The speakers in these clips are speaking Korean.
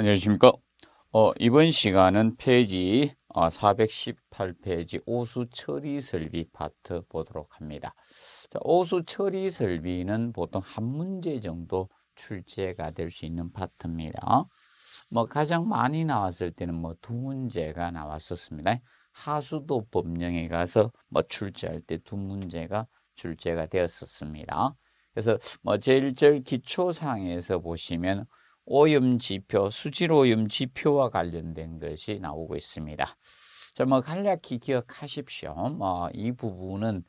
안녕하십니까. 어, 이번 시간은 페이지 어, 418페이지 오수 처리 설비 파트 보도록 합니다. 자, 오수 처리 설비는 보통 한 문제 정도 출제가 될 수 있는 파트입니다. 뭐 가장 많이 나왔을 때는 뭐 두 문제가 나왔었습니다. 하수도 법령에 가서 뭐 출제할 때 두 문제가 출제가 되었었습니다. 그래서 뭐 제일 제 기초상에서 보시면 오염 지표, 수질 오염 지표와 관련된 것이 나오고 있습니다. 자, 뭐 간략히 기억하십시오. 뭐이 부분은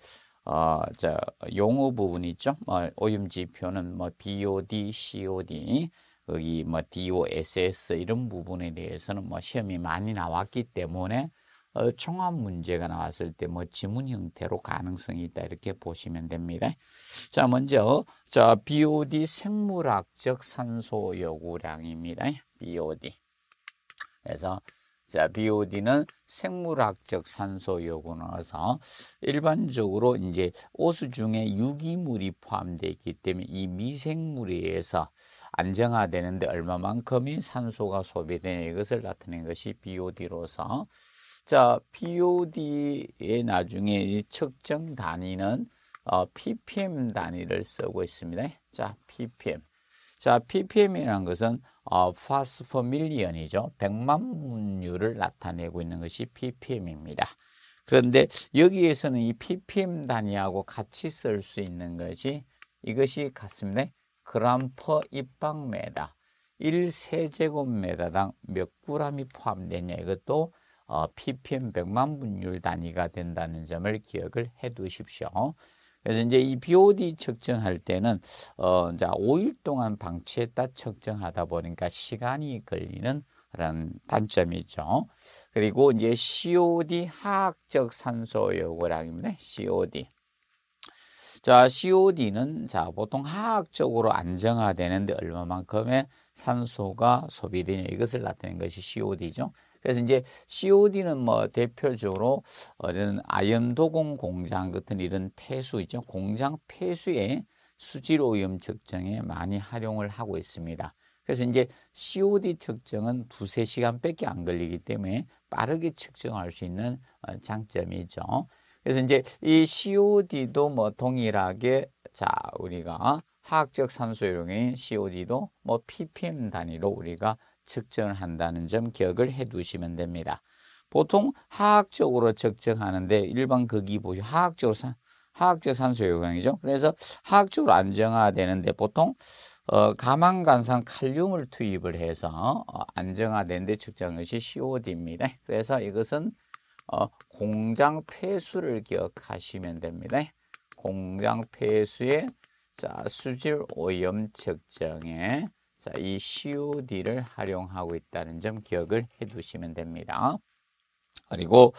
어, 저 용어 부분 있죠. 뭐 오염 지표는 뭐 BOD, COD, 거기 뭐 DOSS 이런 부분에 대해서는 뭐 시험이 많이 나왔기 때문에 어, 종합 문제가 나왔을 때 뭐 지문 형태로 가능성이 있다 이렇게 보시면 됩니다. 자 먼저 자 BOD 생물학적 산소 요구량입니다. BOD. 그래서 자 BOD는 생물학적 산소 요구넣어서 일반적으로 이제 오수 중에 유기물이 포함되어 있기 때문에 이 미생물에 의해서 안정화되는데 얼마만큼이 산소가 소비되는 이것을 나타낸 것이 BOD로서 자, p o d 의 나중에 이 측정 단위는 어, ppm 단위를 쓰고 있습니다. 자, ppm. 자, ppm이라는 것은 어, parts per million이죠. 100만 분율을 나타내고 있는 것이 ppm입니다. 그런데 여기에서는 이 ppm 단위하고 같이 쓸 수 있는 것이 이것이 같습니다. 그램 퍼 입방메다. 1세제곱메다당 몇 그램이 포함되냐 이것도 어, ppm 100만 분율 단위가 된다는 점을 기억을 해 두십시오. 그래서 이제 이 BOD 측정할 때는 어 이제 5일 동안 방치했다 측정하다 보니까 시간이 걸리는 그런 단점이죠. 그리고 이제 COD 화학적 산소 요구량입니다. COD. 자, COD는 자, 보통 화학적으로 안정화되는데 얼마만큼의 산소가 소비되냐 이것을 나타낸 것이 COD죠. 그래서 이제 COD는 뭐 대표적으로 어런 아염도공 공장 같은 이런 폐수 있죠. 공장 폐수에 수질오염 측정에 많이 활용을 하고 있습니다. 그래서 이제 COD 측정은 두세 시간밖에 안 걸리기 때문에 빠르게 측정할 수 있는 어, 장점이죠. 그래서 이제 이 COD도 뭐 동일하게 자 우리가 화학적 산소용인 COD도 뭐 ppm 단위로 우리가 측정을 한다는 점 기억을 해 두시면 됩니다. 보통 화학적으로 측정하는데 일반 거기 보시 화학적으로 산, 화학적 산소 요강이죠. 그래서 화학적으로 안정화되는데 보통 어, 가망간산 칼륨을 투입을 해서 어, 안정화된 데 측정한 것이 COD입니다. 그래서 이것은 어, 공장 폐수를 기억하시면 됩니다. 공장 폐수의 자, 수질 오염 측정에 자, 이 COD를 활용하고 있다는 점 기억을 해 두시면 됩니다. 그리고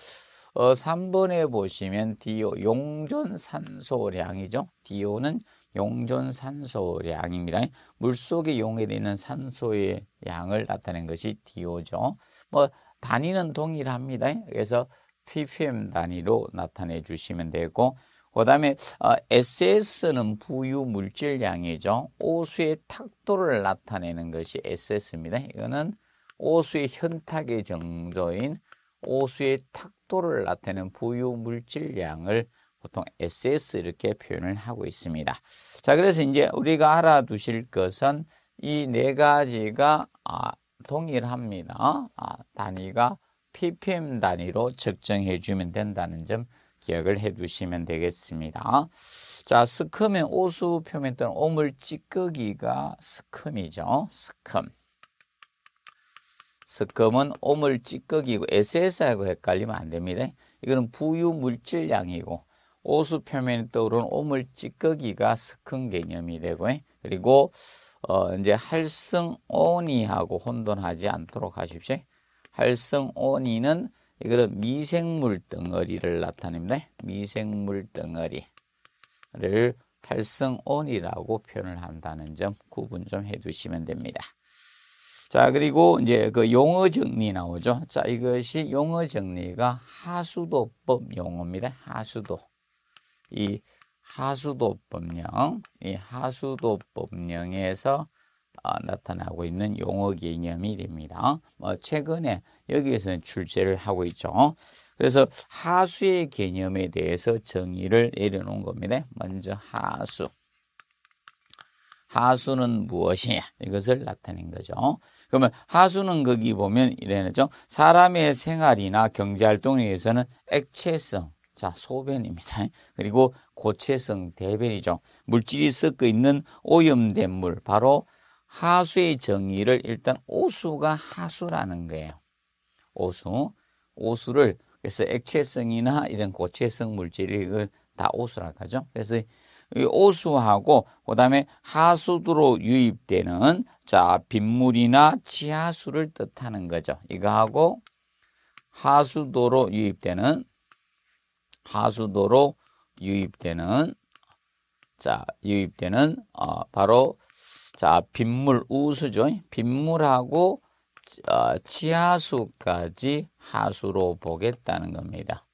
어, 3번에 보시면 DO, 용존산소량이죠. DO는 용존산소량입니다. 물속에 용해되는 산소의 양을 나타낸 것이 DO죠. 뭐 단위는 동일합니다. 그래서 ppm 단위로 나타내 주시면 되고 그 다음에 어, SS는 부유 물질량이죠. 오수의 탁도를 나타내는 것이 SS입니다. 이거는 오수의 현탁의 정도인 오수의 탁도를 나타내는 부유 물질량을 보통 SS 이렇게 표현을 하고 있습니다. 자, 그래서 이제 우리가 알아두실 것은 이 네 가지가 아, 동일합니다. 아, 단위가 ppm 단위로 측정해 주면 된다는 점 기억을 해 두시면 되겠습니다. 자, 스컴의 오수 표면 또는 오물 찌꺼기가 스컴이죠. 스컴. 스컴은 오물 찌꺼기고 SS하고 헷갈리면 안 됩니다. 이거는 부유 물질량이고 오수 표면에 떠오르는 오물 찌꺼기가 스컴 개념이 되고 그리고 어 이제 활성온이하고 혼돈하지 않도록 하십시오. 활성온이는 이거는 미생물 덩어리를 나타냅니다. 미생물 덩어리를 활성온이라고 표현을 한다는 점 구분 좀 해두시면 됩니다. 자 그리고 이제 그 용어 정리 나오죠. 자 이것이 용어 정리가 하수도법 용어입니다. 하수도 이 하수도법령 이 하수도법령에서 어, 나타나고 있는 용어 개념이 됩니다. 뭐 최근에 여기에서는 출제를 하고 있죠. 그래서 하수의 개념에 대해서 정의를 내려놓은 겁니다. 먼저 하수. 하수는 무엇이냐 이것을 나타낸 거죠. 그러면 하수는 거기 보면 이래죠. 사람의 생활이나 경제활동에 의해서는 액체성, 자 소변입니다. 그리고 고체성 대변이죠. 물질이 섞여 있는 오염된 물, 바로 하수의 정의를 일단 오수가 하수라는 거예요. 오수. 오수를 그래서 액체성이나 이런 고체성 물질을 다 오수라고 하죠. 그래서 이 오수하고 그다음에 하수도로 유입되는 자, 빗물이나 지하수를 뜻하는 거죠. 이거하고 하수도로 유입되는 하수도로 유입되는 자, 유입되는 어 바로 자, 빗물 우수죠. 빗물하고 지하수까지 어, 하수로 보겠다는 겁니다.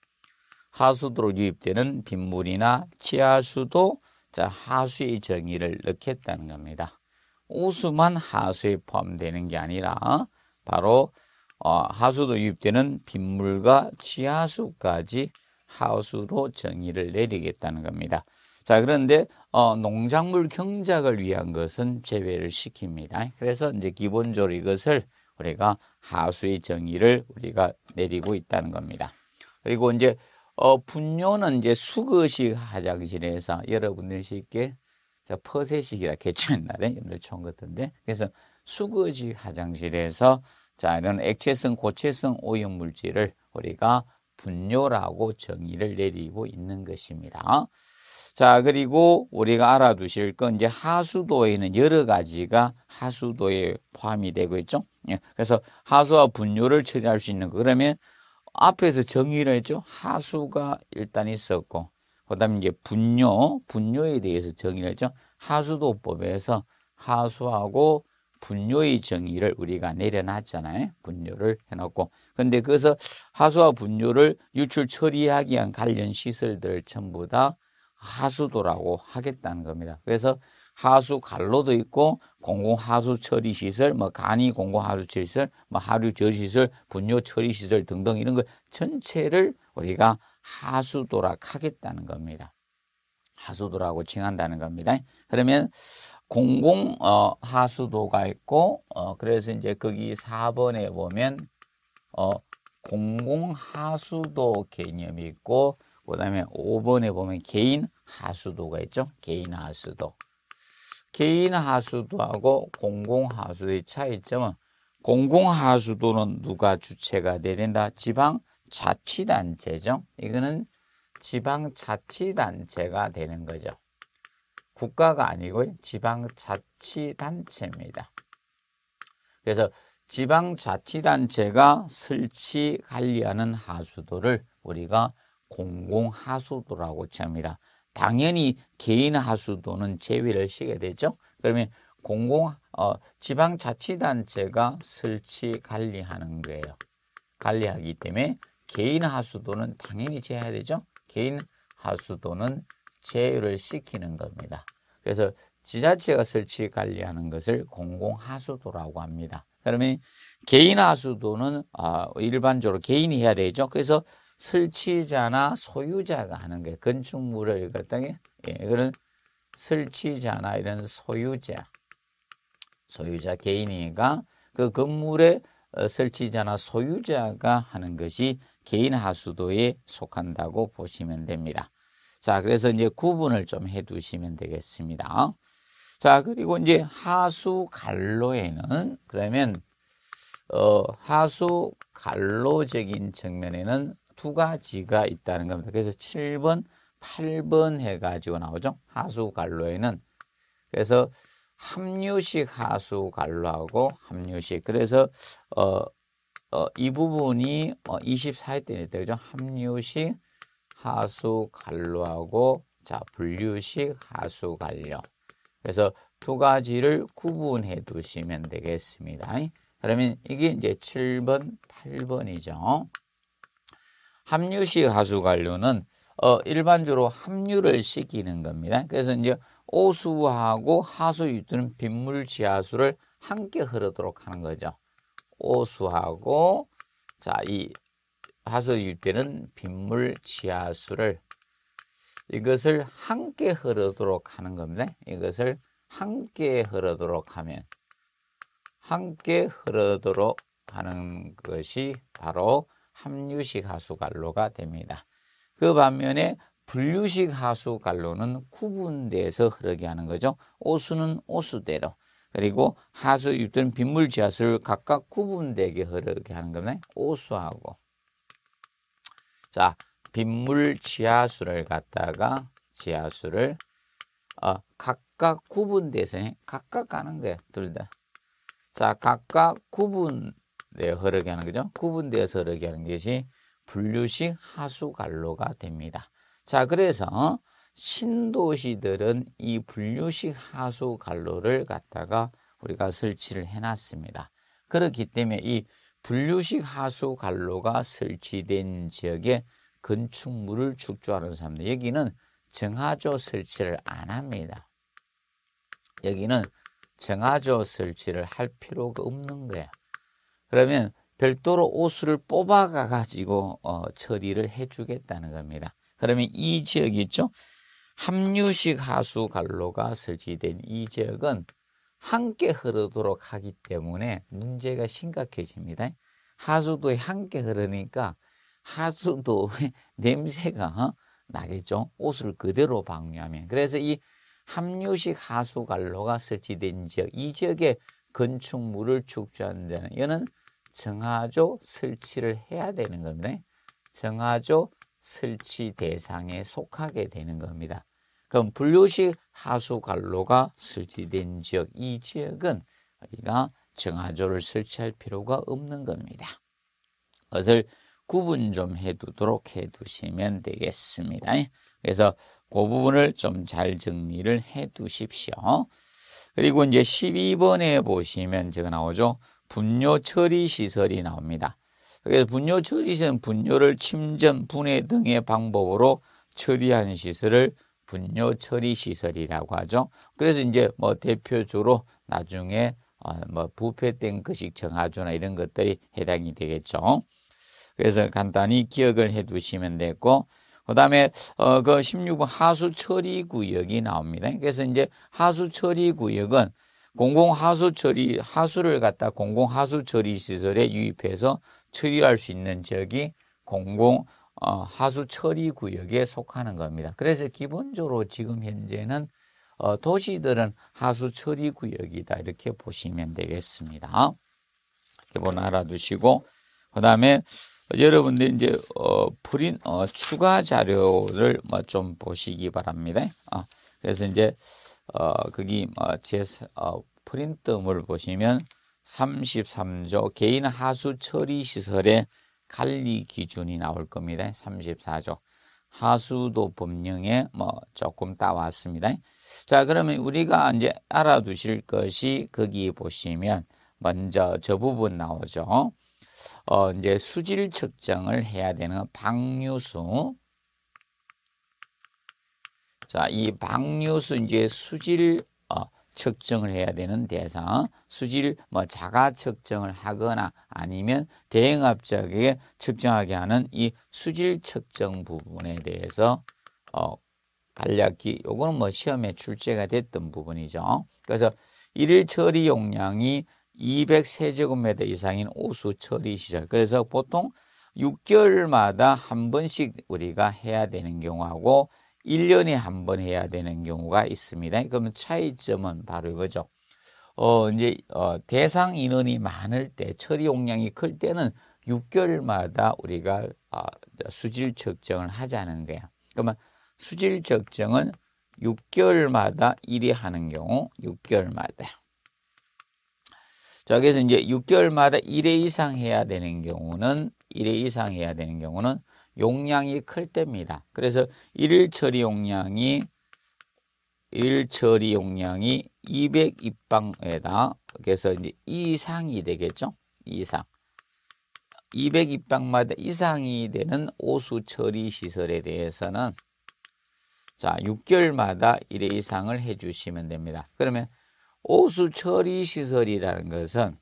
하수도로 유입되는 빗물이나 지하수도 자, 하수의 정의를 넣겠다는 겁니다. 우수만 하수에 포함되는 게 아니라 바로 어, 하수도 유입되는 빗물과 지하수까지 하수로 정의를 내리겠다는 겁니다. 자, 그런데 어, 농작물 경작을 위한 것은 제외를 시킵니다. 그래서 이제 기본적으로 이것을 우리가 하수의 정의를 우리가 내리고 있다는 겁니다. 그리고 이제 어, 분뇨는 이제 수거시 화장실에서 여러분들 쉽게 자, 퍼세식이라 했죠, 옛날에. 옛날 처음 같은데. 그래서 수거식 화장실에서 자, 이런 액체성, 고체성 오염물질을 우리가 분뇨라고 정의를 내리고 있는 것입니다. 자, 그리고 우리가 알아두실 건 이제 하수도에는 여러 가지가 하수도에 포함이 되고 있죠. 예. 그래서 하수와 분뇨를 처리할 수 있는 거. 그러면 앞에서 정의를 했죠. 하수가 일단 있었고, 그 다음에 이제 분뇨, 분뇨에 대해서 정의를 했죠. 하수도법에서 하수하고 분뇨의 정의를 우리가 내려놨잖아요. 분뇨를 해놓고. 근데 그래서 하수와 분뇨를 유출 처리하기 위한 관련 시설들 전부 다 하수도라고 하겠다는 겁니다. 그래서 하수 갈로도 있고 공공 하수 처리 시설, 뭐 간이 공공 하수 처리 시설, 뭐 하류 저 시설, 분뇨 처리 시설 등등 이런 것 전체를 우리가 하수도라 하겠다는 겁니다. 하수도라고 칭한다는 겁니다. 그러면 공공 어, 하수도가 있고 어, 그래서 이제 거기 4번에 보면 어, 공공 하수도 개념이 있고 그다음에 5번에 보면 개인 하수도가 있죠. 개인 하수도. 개인 하수도하고 공공 하수도의 차이점은 공공 하수도는 누가 주체가 돼야 된다? 지방 자치단체죠. 이거는 지방 자치단체가 되는 거죠. 국가가 아니고 지방 자치단체입니다. 그래서 지방 자치단체가 설치 관리하는 하수도를 우리가 공공하수도라고 칩니다. 당연히 개인 하수도는 제외를 시게 되죠. 그러면 공공 어, 지방자치단체가 설치 관리하는 거예요. 관리하기 때문에 개인 하수도는 당연히 제외해야 되죠. 개인 하수도는 제외를 시키는 겁니다. 그래서 지자체가 설치 관리하는 것을 공공하수도라고 합니다. 그러면 개인 하수도는 어, 일반적으로 개인이 해야 되죠. 그래서 설치자나 소유자가 하는 게 건축물을 일컫다게 예, 그런 설치자나 이런 소유자 소유자 개인이니까 그 건물의 어, 설치자나 소유자가 하는 것이 개인 하수도에 속한다고 보시면 됩니다. 자, 그래서 이제 구분을 좀 해 두시면 되겠습니다. 자, 그리고 이제 하수 갈로에는 그러면 어, 하수 갈로적인 측면에는 두 가지가 있다는 겁니다. 그래서 7번, 8번 해가지고 나오죠. 하수 갈로에는. 그래서 합류식 하수 갈로하고 합류식. 그래서 어, 어, 이 부분이 어, 2 4일 때죠. 합류식 하수 갈로하고 자 분류식 하수 갈로. 그래서 두 가지를 구분해 두시면 되겠습니다. 그러면 이게 이제 7번, 8번이죠. 합류시 하수 관료는 어, 일반적으로 합류를 시키는 겁니다. 그래서 이제 오수하고 하수 유두는 빗물 지하수를 함께 흐르도록 하는 거죠. 오수하고 자이 하수 유대는 빗물 지하수를 이것을 함께 흐르도록 하는 겁니다. 이것을 함께 흐르도록 하면 함께 흐르도록 하는 것이 바로 함유식 하수관로가 됩니다. 그 반면에 분류식 하수관로는 구분돼서 흐르게 하는 거죠. 오수는 오수대로 그리고 하수 유든 빗물 지하수를 각각 구분되게 흐르게 하는 거네. 오수하고 자 빗물 지하수를 갖다가 지하수를 어, 각각 구분돼서 각각 가는 거예요. 둘 다. 자 각각 구분 내어 네, 흐르게 하는 거죠. 구분되어서 흐르게 하는 것이 분류식 하수관로가 됩니다. 자, 그래서 신도시들은 이 분류식 하수관로를 갖다가 우리가 설치를 해놨습니다. 그렇기 때문에 이 분류식 하수관로가 설치된 지역에 건축물을 축조하는 사람들 여기는 정화조 설치를 안 합니다. 여기는 정화조 설치를 할 필요가 없는 거예요. 그러면 별도로 오수를 뽑아가 가지고 어, 처리를 해주겠다는 겁니다. 그러면 이 지역이 있죠. 합류식 하수 관로가 설치된 이 지역은 함께 흐르도록 하기 때문에 문제가 심각해집니다. 하수도 함께 흐르니까 하수도 냄새가 어, 나겠죠. 옷을 그대로 방류하면. 그래서 이 합류식 하수 관로가 설치된 지역, 이 지역에 건축물을 축조하는 데는 이거는 정화조 설치를 해야 되는 겁니다. 정화조 설치 대상에 속하게 되는 겁니다. 그럼 분류식 하수 관로가 설치된 지역, 이 지역은 우리가 정화조를 설치할 필요가 없는 겁니다. 그것을 구분 좀 해두도록 해두시면 되겠습니다. 그래서 그 부분을 좀 잘 정리를 해두십시오. 그리고 이제 12번에 보시면 제가 나오죠. 분뇨 처리 시설이 나옵니다. 그래서 분뇨 처리 시설은 분뇨를 침전, 분해 등의 방법으로 처리한 시설을 분뇨 처리 시설이라고 하죠. 그래서 이제 뭐 대표적으로 나중에 어뭐 부패 탱크식 정화조나 이런 것들이 해당이 되겠죠. 그래서 간단히 기억을 해 두시면 되고 그다음에 어그 16번 하수 처리 구역이 나옵니다. 그래서 이제 하수 처리 구역은 공공 하수 처리 하수를 갖다 공공 하수 처리 시설에 유입해서 처리할 수 있는 지역이 공공 어, 하수 처리 구역에 속하는 겁니다. 그래서 기본적으로 지금 현재는 어, 도시들은 하수 처리 구역이다 이렇게 보시면 되겠습니다. 기본 뭐 알아두시고 그 다음에 여러분들 이제 어, 불인 어, 추가 자료를 뭐 좀 보시기 바랍니다. 어, 그래서 이제 어, 거기 뭐 제, 어, 프린트물 보시면 33조 개인 하수 처리 시설의 관리 기준이 나올 겁니다. 34조 하수도 법령에 뭐 조금 따왔습니다. 자 그러면 우리가 이제 알아두실 것이 거기 보시면 먼저 저 부분 나오죠. 어, 이제 수질 측정을 해야 되는 방류수. 자, 이 방류수 이제 수질 어, 측정을 해야 되는 대상, 수질 뭐 자가 측정을 하거나 아니면 대응합작에 측정하게 하는 이 수질 측정 부분에 대해서 어, 간략히 요거는 뭐 시험에 출제가 됐던 부분이죠. 그래서 일일 처리 용량이 200세제곱미터 이상인 오수 처리 시설. 그래서 보통 6개월마다 한 번씩 우리가 해야 되는 경우하고 1년에 한 번 해야 되는 경우가 있습니다. 그러면 차이점은 바로 이거죠. 어, 이제, 어, 대상 인원이 많을 때, 처리 용량이 클 때는 6개월마다 우리가 어, 수질 측정을 하자는 거야. 그러면 수질 측정은 6개월마다 1위 하는 경우, 6개월마다. 자, 그래서 이제 6개월마다 1회 이상 해야 되는 경우는 1회 이상 해야 되는 경우는 용량이 클 때입니다. 그래서 1일 처리 용량이 1일 처리 용량이 200 입방에다 그래서 이제 이상이 되겠죠? 이상. 200 입방마다 이상이 되는 오수 처리 시설에 대해서는 자, 6개월마다 1회 이상을 해 주시면 됩니다. 그러면 오수 처리 시설이라는 것은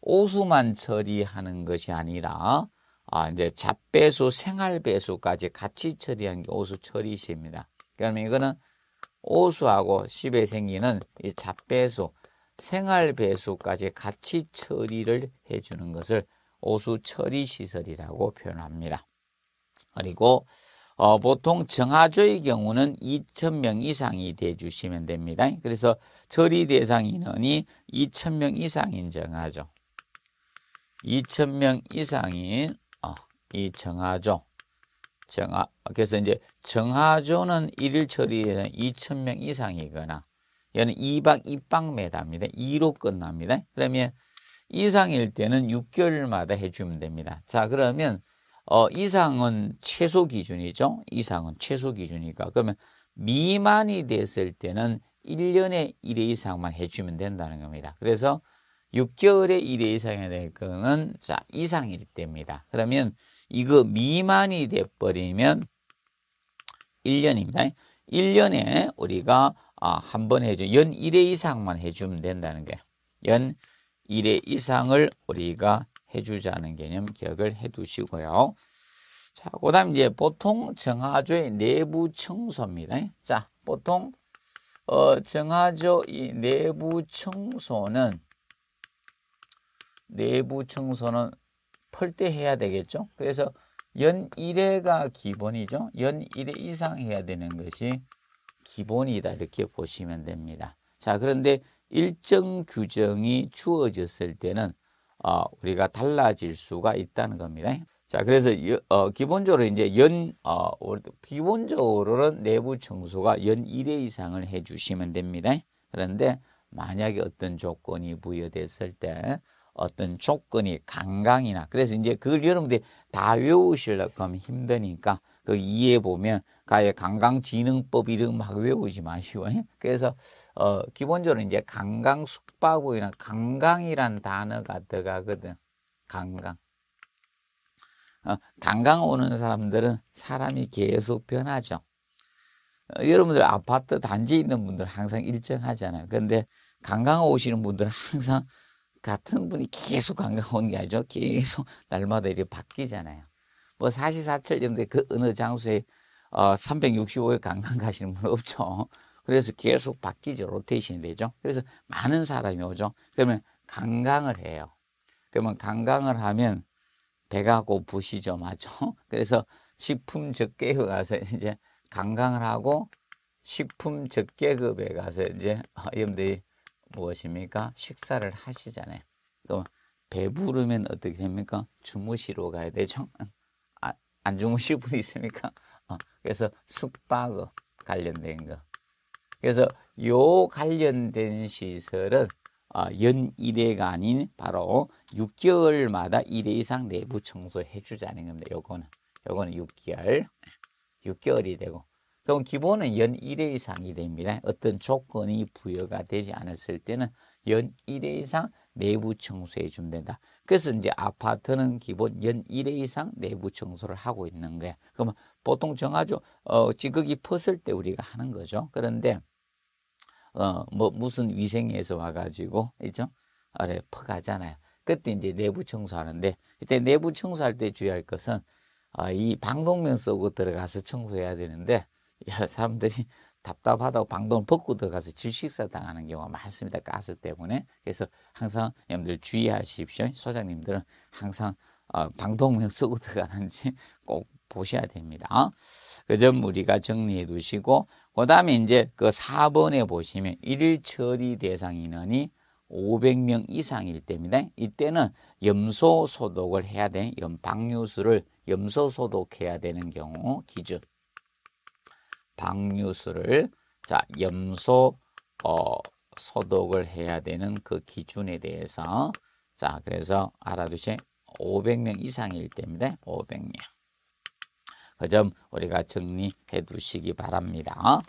오수만 처리하는 것이 아니라 아, 이제 잡배수, 생활배수까지 같이 처리한 게 오수 처리시입니다. 그러면 이거는 오수하고 십에 생기는 이 잡배수, 생활배수까지 같이 처리를 해주는 것을 오수 처리시설이라고 표현합니다. 그리고 어, 보통 정화조의 경우는 2,000명 이상이 돼주시면 됩니다. 그래서 처리 대상 인원이 2,000명 이상인 정화조. 2,000명 이상인 어, 이 정화조. 정화, 그래서 이제 정화조는 일일 처리에 2,000명 이상이거나, 얘는 2박 2박매답니다. 2로 끝납니다. 그러면 이상일 때는 6개월마다 해주면 됩니다. 자, 그러면 어, 이상은 최소 기준이죠. 이상은 최소 기준이니까. 그러면 미만이 됐을 때는 1년에 1회 이상만 해주면 된다는 겁니다. 그래서 6개월에 1회 이상이 될 거는 자, 이상일 때입니다. 그러면 이거 미만이 돼버리면 1년입니다. 1년에 우리가 아, 한 번 해줘. 연 1회 이상만 해주면 된다는 게. 연 1회 이상을 우리가 해주자는 개념 기억을 해두시고요. 자, 그 다음 이제 보통 정하조의 내부 청소입니다. 자, 보통 어, 정하조 이 내부 청소는 내부 청소는 펄 때 해야 되겠죠. 그래서 연 1회가 기본이죠. 연 1회 이상 해야 되는 것이 기본이다 이렇게 보시면 됩니다. 자, 그런데 일정 규정이 주어졌을 때는 어, 우리가 달라질 수가 있다는 겁니다. 자, 그래서 어, 기본적으로 이제 연 어, 기본적으로는 내부 청소가 연 1회 이상을 해 주시면 됩니다. 그런데 만약에 어떤 조건이 부여됐을 때 어떤 조건이 강강이나 그래서 이제 그걸 여러분들이 다 외우시려고 하면 힘드니까 그 이해 보면 가해 강강지능법 이름막 외우지 마시고 그래서 어, 기본적으로 이제 관광 숙박업이나관광이란 단어가 들어가거든. 관광. 어, 관광 오는 사람들은 사람이 계속 변하죠. 어, 여러분들 아파트 단지에 있는 분들 항상 일정하잖아요. 그런데 관광 오시는 분들은 항상 같은 분이 계속 관광 오는 게 아니죠. 계속 날마다 이렇게 바뀌잖아요. 뭐 사시사철 이런데 그 어느 장소에 어, 365일 관광 가시는 분 없죠. 그래서 계속 바뀌죠. 로테이션이 되죠. 그래서 많은 사람이 오죠. 그러면 강강을 해요. 그러면 강강을 하면 배가 고부시죠. 맞죠? 그래서 식품 적계급 가서 이제 강강을 하고 식품 적계급에 가서 이제 여러분들이 무엇입니까? 식사를 하시잖아요. 그럼 배부르면 어떻게 됩니까? 주무시러 가야 되죠. 아, 안 주무실 분 있습니까? 어, 그래서 숙박업 관련된 거. 그래서 요 관련된 시설은 아, 연 1회가 아닌 바로 6개월마다 1회 이상 내부 청소해 주자는 겁니다. 요거는 요거는 6개월 6개월이 되고 그럼 기본은 연 1회 이상이 됩니다. 어떤 조건이 부여가 되지 않았을 때는 연 1회 이상 내부 청소해 주면 된다. 그래서 이제 아파트는 기본 연 1회 이상 내부 청소를 하고 있는 거야. 그러면 보통 정하죠. 어, 지극이 퍼을 때 우리가 하는 거죠. 그런데 어, 뭐 무슨 위생에서 와가지고 있죠? 아래 퍼가잖아요. 그때 이제 내부 청소하는데 이때 내부 청소할 때 주의할 것은 어, 이 방독면 쓰고 들어가서 청소해야 되는데 야, 사람들이 답답하다고 방독면 벗고 들어가서 질식사 당하는 경우가 많습니다. 가스 때문에 그래서 항상 여러분들 주의하십시오. 소장님들은 항상 어, 방독면 쓰고 들어가는지 꼭 보셔야 됩니다. 어? 그점 우리가 정리해 두시고 그 다음에 이제 그 4번에 보시면 일일 처리 대상 인원이 500명 이상일 때입니다. 이때는 염소 소독을 해야 돼. 염 방류수를 염소 소독해야 되는 경우 기준. 방류수를 자 염소 어, 소독을 해야 되는 그 기준에 대해서 자 그래서 알아두시 500명 이상일 때입니다. 500명. 그점 우리가 정리해 두시기 바랍니다.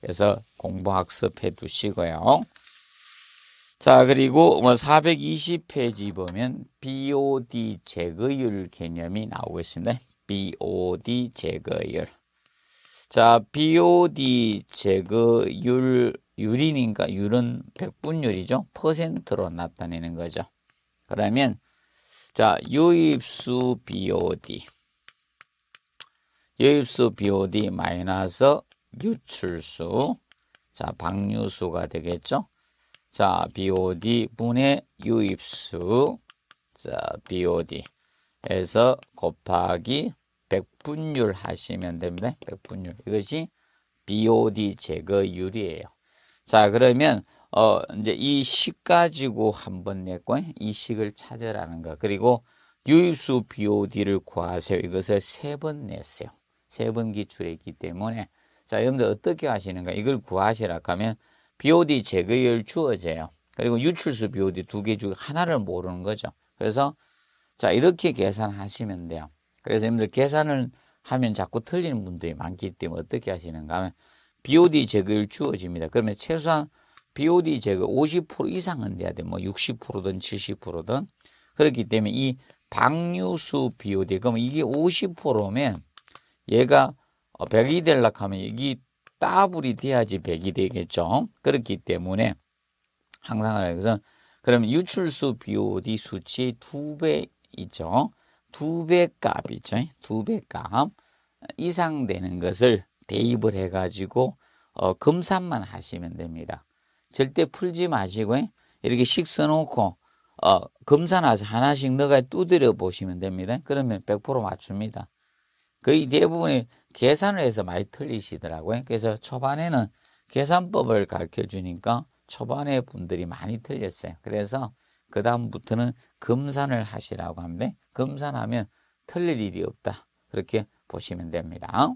그래서 공부학습해 두시고요. 자, 그리고 뭐 420페이지 보면 BOD 제거율 개념이 나오고 있습니다. BOD 제거율. 자, BOD 제거율, 율이니까 율은 백분율이죠. 퍼센트로 나타내는 거죠. 그러면 자, 유입수 BOD. 유입수 BOD 마이너스 유출수. 자, 방류수가 되겠죠? 자, BOD 분의 유입수. 자, BOD에서 곱하기 백분율 하시면 됩니다. 백분율. 이것이 BOD 제거율이에요. 자, 그러면 어 이제 이 식 가지고 한 번 냈고 이 식을 찾으라는 거. 그리고 유입수 BOD를 구하세요. 이것을 세 번 냈어요. 세번기출했기 때문에 자 여러분들 어떻게 하시는가 이걸 구하시라 하면 BOD 제거율 주어져요. 그리고 유출수 BOD 두 개중에 하나를 모르는 거죠. 그래서 자 이렇게 계산하시면 돼요. 그래서 여러분들 계산을 하면 자꾸 틀리는 분들이 많기 때문에 어떻게 하시는가 하면 BOD 제거율 주어집니다. 그러면 최소한 BOD 제거 50% 이상은 돼야 돼. 뭐 60%든 70%든. 그렇기 때문에 이 방류수 BOD, 그러면 이게 50%면 얘가 어, 백이 될락 하면 이게 따블이 돼야지 백이 되겠죠. 그렇기 때문에 항상 그래서 그러면 유출수 BOD 수치의 두배 있죠. 두 배 값이죠. 두 배 값 이상 되는 것을 대입을 해가지고 어, 검산만 하시면 됩니다. 절대 풀지 마시고 예? 이렇게 식 써놓고 어, 검사 나서 하나씩 넣어가 두드려 보시면 됩니다. 그러면 100% 맞춥니다. 거의 대부분이 계산을 해서 많이 틀리시더라고요. 그래서 초반에는 계산법을 가르쳐 주니까 초반에 분들이 많이 틀렸어요. 그래서 그 다음부터는 금산을 하시라고 합니다. 금산하면 틀릴 일이 없다. 그렇게 보시면 됩니다.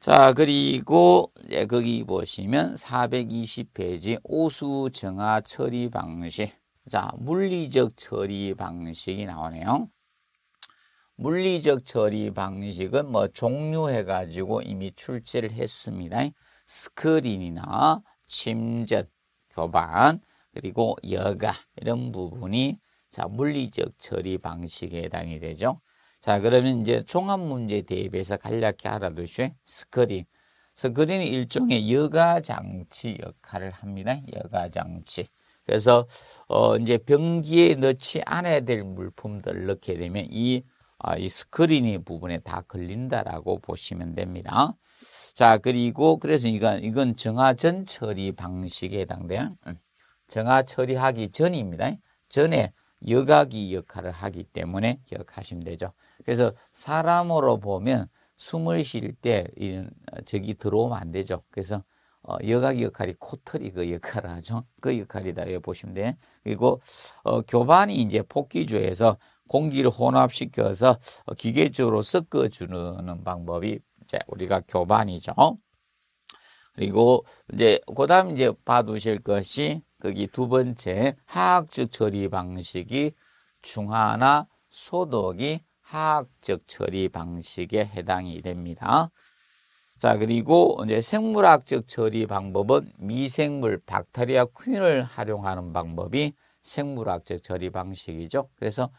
자, 그리고 예, 거기 보시면 420페이지 오수 정화 처리 방식. 자, 물리적 처리 방식이 나오네요. 물리적 처리 방식은 뭐 종료해가지고 이미 출제를 했습니다. 스크린이나 침전, 교반, 그리고 여가 이런 부분이 자 물리적 처리 방식에 해당이 되죠. 자 그러면 이제 종합 문제 대비해서 간략히 알아두시오. 스크린. 스크린이 일종의 여가 장치 역할을 합니다. 여가 장치. 그래서 어 이제 변기에 넣지 않아야 될물품들 넣게 되면 이 아, 이 스크린이 부분에 다 걸린다라고 보시면 됩니다. 자, 그리고 그래서 이건 이건 정화전 처리 방식에 해당돼요. 음, 정화 처리하기 전입니다. 전에 여각이 역할을 하기 때문에 기억하시면 되죠. 그래서 사람으로 보면 숨을 쉴 때 이런 어, 적이 들어오면 안 되죠. 그래서 어, 여각 역할이 코털이 그 역할을 하죠. 그 역할이다. 여 보시면 돼. 그리고 어, 교반이 이제 복귀조에서 공기를 혼합시켜서 기계적으로 섞어주는 방법이 이제 우리가 교반이죠. 그리고 이제 그다음 이제 봐두실 것이 거기 두 번째 화학적 처리 방식이 중화나 소독이 화학적 처리 방식에 해당이 됩니다. 자 그리고 이제 생물학적 처리 방법은 미생물 박테리아 퀸을 활용하는 방법이 생물학적 처리 방식이죠. 그래서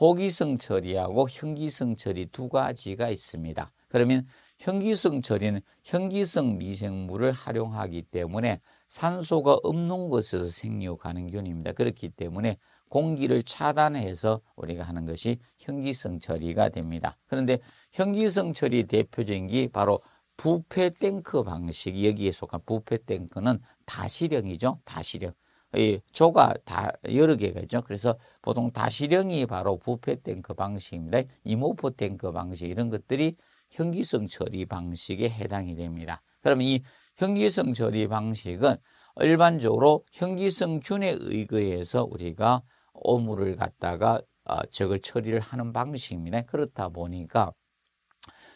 호기성 처리하고 현기성 처리 두 가지가 있습니다. 그러면 현기성 처리는 현기성 미생물을 활용하기 때문에 산소가 없는 곳에서 생육하는균입니다. 그렇기 때문에 공기를 차단해서 우리가 하는 것이 현기성 처리가 됩니다. 그런데 현기성 처리 대표적인 게 바로 부패 탱크 방식 여기에 속한 부패 탱크는 다시령이죠. 다시령. 이 조가 다 여러 개가 있죠. 그래서 보통 다시령이 바로 부패 탱크 그 방식입니다. 이모프 탱크 그 방식 이런 것들이 현기성 처리 방식에 해당이 됩니다. 그럼 이 현기성 처리 방식은 일반적으로 현기성균에 의거해서 우리가 오물을 갖다가 어, 적을 처리를 하는 방식입니다. 그렇다 보니까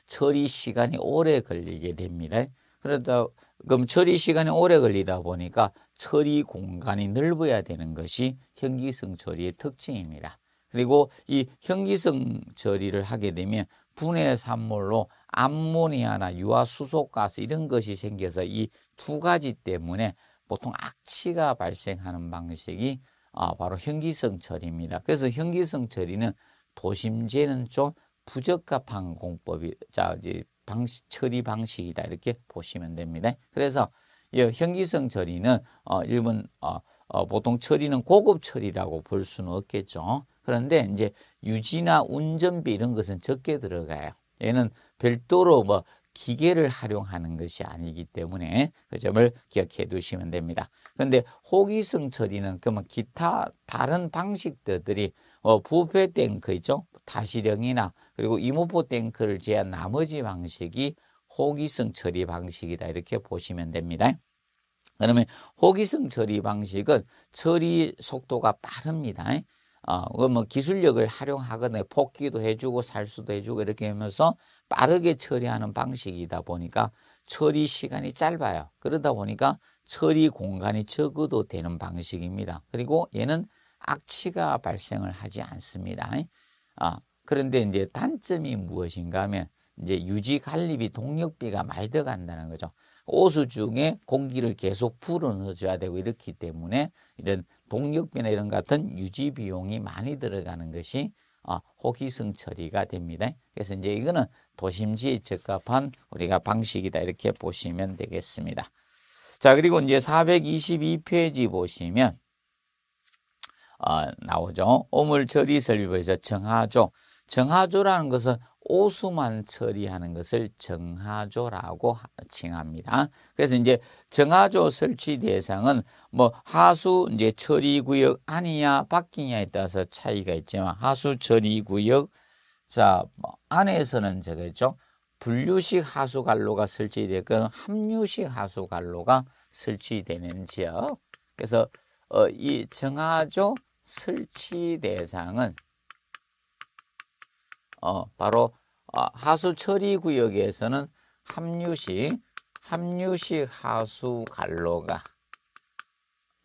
처리 시간이 오래 걸리게 됩니다. 그러다 그럼 처리 시간이 오래 걸리다 보니까 처리 공간이 넓어야 되는 것이 현기성 처리의 특징입니다. 그리고 이 현기성 처리를 하게 되면 분해산물로 암모니아나 유화수소가스 이런 것이 생겨서 이 두 가지 때문에 보통 악취가 발생하는 방식이 아, 바로 현기성 처리입니다. 그래서 현기성 처리는 도심지는좀 부적합한 공법이 자 이제 방식, 처리 방식이다 이렇게 보시면 됩니다. 그래서 이 현기성 처리는 어, 일본 어, 어, 보통 처리는 고급 처리라고 볼 수는 없겠죠. 그런데 이제 유지나 운전비 이런 것은 적게 들어가요. 얘는 별도로 뭐 기계를 활용하는 것이 아니기 때문에 그 점을 기억해 두시면 됩니다. 그런데 호기성 처리는 그러면 기타 다른 방식들이 어, 부패 탱크 있죠? 타시령이나 그리고 이모포 탱크를 제한 나머지 방식이 호기성 처리 방식이다 이렇게 보시면 됩니다. 그러면 호기성 처리 방식은 처리 속도가 빠릅니다. 어, 뭐 기술력을 활용하거나 복귀도 해주고 살수도 해주고 이렇게 하면서 빠르게 처리하는 방식이다 보니까 처리 시간이 짧아요. 그러다 보니까 처리 공간이 적어도 되는 방식입니다. 그리고 얘는 악취가 발생을 하지 않습니다. 아, 그런데 이제 단점이 무엇인가 하면 이제 유지 관리비 동력비가 많이 들어간다는 거죠. 오수 중에 공기를 계속 불어넣어줘야 되고 이렇기 때문에 이런 동력비나 이런 같은 유지 비용이 많이 들어가는 것이 어, 호기성 처리가 됩니다. 그래서 이제 이거는 도심지에 적합한 우리가 방식이다 이렇게 보시면 되겠습니다. 자 그리고 이제 422페이지 보시면 어, 나오죠. 오물 처리 설비에서 정하조. 정하조라는 것은 오수만 처리하는 것을 정하조라고 칭합니다. 그래서 이제 정하조 설치 대상은 뭐 하수 이제 처리 구역 안이냐 밖이냐에 따라서 차이가 있지만 하수 처리 구역 자 뭐 안에서는 저거죠 분류식 하수 관로가 설치되건 합류식 하수 관로가 설치되는 지역. 그래서 어, 이 정하조 설치 대상은 어, 바로 아, 하수 처리 구역에서는 합류식, 합류식 하수 갈로가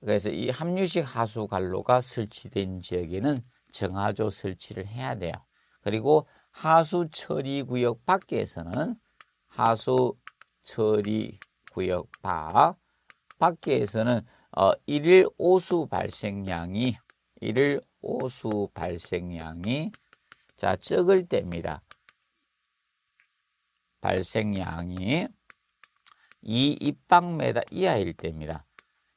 그래서 이 합류식 하수 갈로가 설치된 지역에는 정화조 설치를 해야 돼요. 그리고 하수 처리 구역 밖에서는 하수 처리 구역 바, 밖에서는 어, 일일 오수 발생량이 일일 오수 발생량이 자 적을 때입니다. 발생량이 2 입방메다 이하일 때입니다.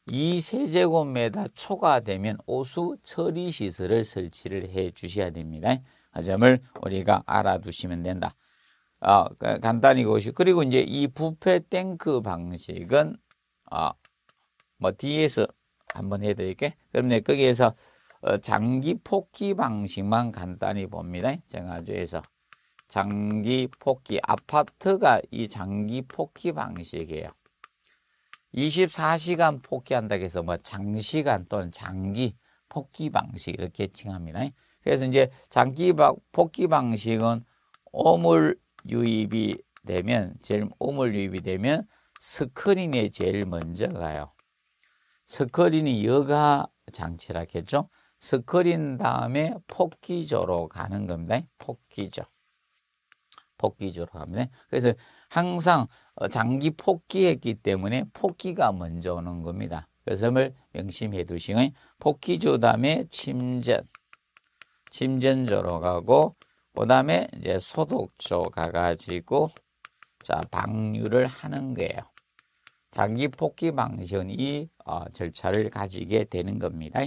2세제곱미터 초과되면 오수 처리 시설을 설치를 해 주셔야 됩니다. 그 점을 우리가 알아두시면 된다. 어, 그 간단히 그것이 그리고 이제 이 부패 탱크 방식은 어, 뭐 뒤에서 한번 해드릴게. 그럼 내 거기에서 어, 장기 폭기 방식만 간단히 봅니다. 정화조에서. 장기 폭기 아파트가 이 장기 폭기 방식이에요. 24시간 폭기한다고 해서 뭐 장시간 또는 장기 폭기 방식 이렇게 칭합니다. 그래서 이제 장기 폭기 방식은 오물 유입이 되면 제일 오물 유입이 되면 스크린에 제일 먼저 가요. 스크린이 여가 장치라겠죠. 스크린 다음에 폭기조로 가는 겁니다. 폭기조. 복기주로 하면 그래서 항상 어, 장기 복기했기 때문에 복기가 먼저 오는 겁니다. 그 점을 명심해 두시면 복기주 다음에 침전, 침전조로 가고 그 다음에 이제 소독조 가가지고 자 방류를 하는 거예요. 장기 복기 방전이 어, 절차를 가지게 되는 겁니다.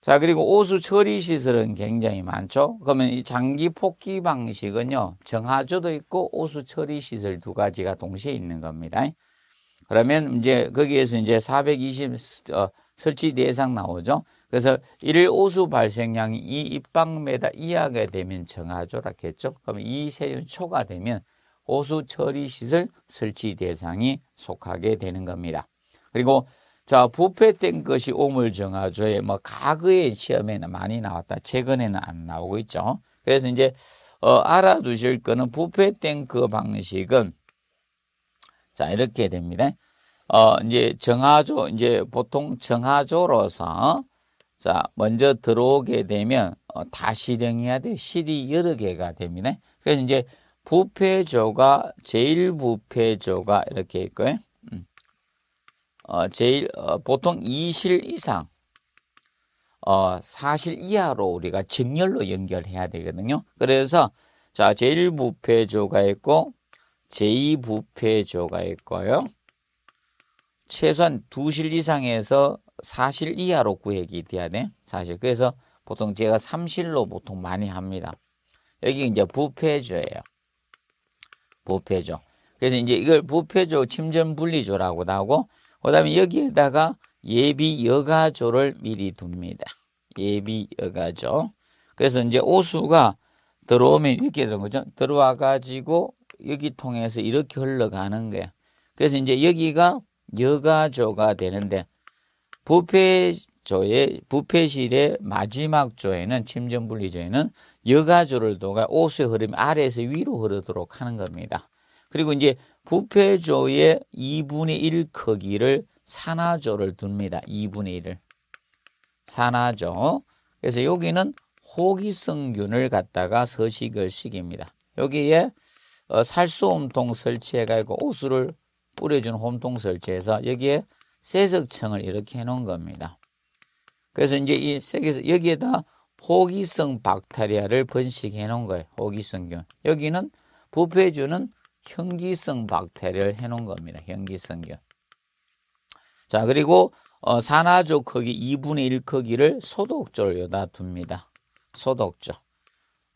자, 그리고 오수 처리 시설은 굉장히 많죠. 그러면 이 장기 폭기 방식은요, 정화조도 있고 오수 처리 시설 두 가지가 동시에 있는 겁니다. 그러면 이제 거기에서 이제 420 어, 설치 대상 나오죠. 그래서 1일 오수 발생량이 이 입방메다 이하가 되면 정화조라고 했죠. 그럼 이세율 초가 되면 오수 처리 시설 설치 대상이 속하게 되는 겁니다. 그리고 자, 부패된 것이 오물 정화조에 뭐 과거의 시험에는 많이 나왔다. 최근에는 안 나오고 있죠. 그래서 이제 어, 알아두실 거는 부패된 그 방식은 자, 이렇게 됩니다. 어, 이제 정화조 이제 보통 정화조로서 자, 먼저 들어오게 되면 어, 다 실행해야 돼. 실이 여러 개가 됩니다. 그래서 이제 부패조가 제일 부패조가 이렇게 있고요. 어, 제일 어, 보통 2실 이상 어, 4실 이하로 우리가 직렬로 연결해야 되거든요. 그래서 자, 제1부패조가 있고 제2부패조가 있고요. 최소한 2실 이상에서 4실 이하로 구획이 돼야 돼. 사실 그래서 보통 제가 3실로 보통 많이 합니다. 여기 이제 부패조예요. 부패조. 그래서 이제 이걸 부패조 침전 분리조라고도 하고 그 다음에 여기에다가 예비 여가조를 미리 둡니다. 예비 여가조. 그래서 이제 오수가 들어오면 이렇게 되는 거죠. 들어와 가지고 여기 통해서 이렇게 흘러가는 거예요. 그래서 이제 여기가 여가조가 되는데 부패조의 부패실의 마지막 조에는 침전분리조에는 여가조를 통해 오수의 흐름이 아래에서 위로 흐르도록 하는 겁니다. 그리고 이제 부패조의 2분의 1 크기를 산화조를 둡니다. 2분의 1을. 산화조. 그래서 여기는 호기성균을 갖다가 서식을 시킵니다. 여기에 어, 살수홈통 설치해가지고 오수를 뿌려준 홈통 설치해서 여기에 세석층을 이렇게 해놓은 겁니다. 그래서 이제 이 색에서 여기에다 호기성 박테리아를 번식해 놓은 거예요. 호기성균. 여기는 부패주는 현기성 박테를 해놓은 겁니다. 현기성균. 자 그리고 어, 산화조 크기 2분의 1 크기를 소독조를 여다 둡니다. 소독조.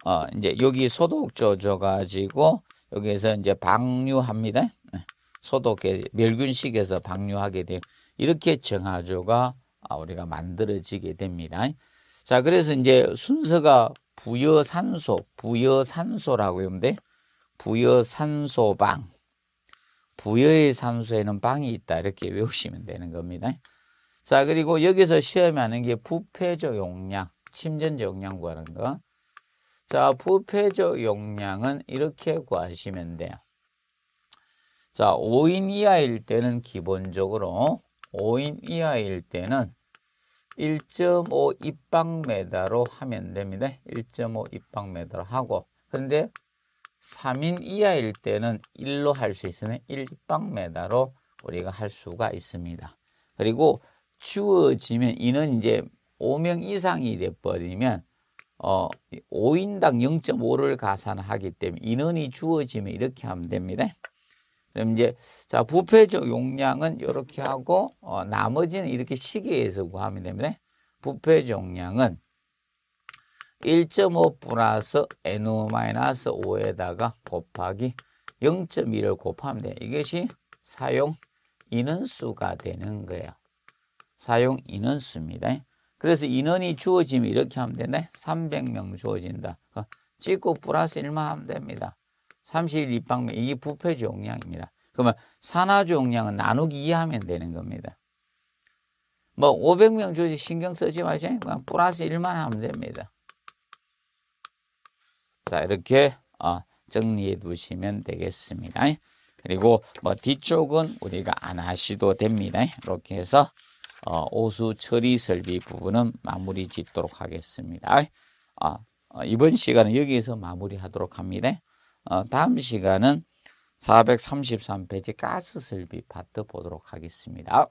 어, 이제 여기 소독조 줘가지고 여기에서 이제 방류합니다. 네. 소독해 멸균식에서 방류하게 돼 이렇게 정화조가 아, 우리가 만들어지게 됩니다. 자 그래서 이제 순서가 부여산소, 부여산소라고 하면 돼. 부여 산소방 부여의 산소에는 방이 있다 이렇게 외우시면 되는 겁니다. 자 그리고 여기서 시험하는 게 부패조 용량, 침전조 용량 구하는 거. 자 부패조 용량은 이렇게 구하시면 돼요. 자 5인 이하일 때는 기본적으로 5인 이하일 때는 1.5 입방메다로 하면 됩니다. 1.5 입방메다로 하고 근데 3인 이하일 때는 1로 할 수 있으면 1방메다로 우리가 할 수가 있습니다. 그리고 주어지면 이는 이제 5명 이상이 돼버리면 어, 5인당 0.5를 가산하기 때문에 인원이 주어지면 이렇게 하면 됩니다. 그럼 이제 자 부패적 용량은 이렇게 하고 어, 나머지는 이렇게 시계에서 구하면 됩니다. 부패 용량은 1.5 플러스 N5-5에다가 곱하기 0 1을 곱하면 돼. 이것이 사용 인원수가 되는 거예요. 사용 인원수입니다. 그래서 인원이 주어지면 이렇게 하면 되네. 300명 주어진다. 어, 찍고 플러스 1만 하면 됩니다. 31 입방면 이게 부패 용량입니다. 그러면 산화조 용량은 나누기 2 하면 되는 겁니다. 뭐 500명 주어지 신경 쓰지 마세요. 그냥 플러스 1만 하면 됩니다. 자, 이렇게 어, 정리해 두시면 되겠습니다. 그리고 뭐 뒤쪽은 우리가 안 하시도 됩니다. 이렇게 해서 어, 오수 처리 설비 부분은 마무리 짓도록 하겠습니다. 어, 이번 시간은 여기에서 마무리하도록 합니다. 다음 시간은 433페이지 가스 설비 파트 보도록 하겠습니다.